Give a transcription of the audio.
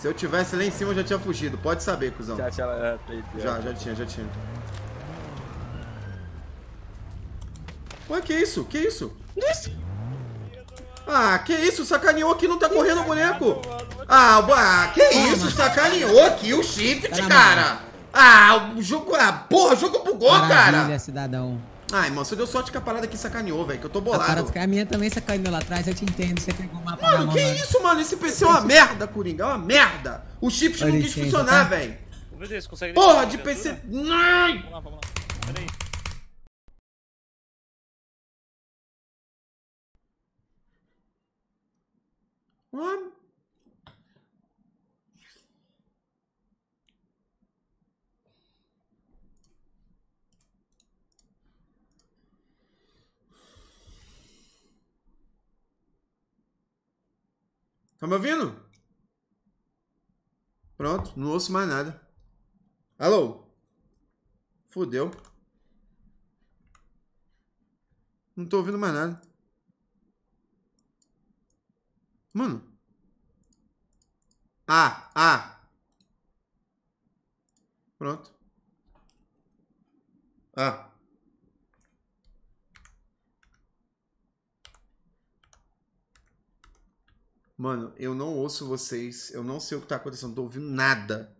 Se eu tivesse lá em cima, eu já tinha fugido. Pode saber, cuzão. Já tinha, tá já, já tinha, já tinha. Ué, que isso? Que isso? Ah, que isso? Sacaneou aqui, não tá correndo o boneco. Ah, ah, que isso? Sacaneou aqui o shift, cara. Ah, o jogo... Ah, porra, o jogo bugou, Maravilha, cara. É cidadão. Ai, ah, mano, você deu sorte que a parada aqui sacaneou, velho, que eu tô bolado. A, a minha também sacaneou lá atrás, eu te entendo, você pegou uma parada. Mano, que isso, mano? Esse PC é uma merda, Coringa, é uma merda. O chip não quis funcionar, tá? velho. Porra, de PC... Não! Vamos lá, vamos lá. Pera aí. What? Tá me ouvindo? Pronto, não ouço mais nada. Alô? Fudeu. Não tô ouvindo mais nada. Mano. Ah, ah. Pronto. Ah. Mano, eu não ouço vocês, eu não sei o que tá acontecendo, não tô ouvindo nada.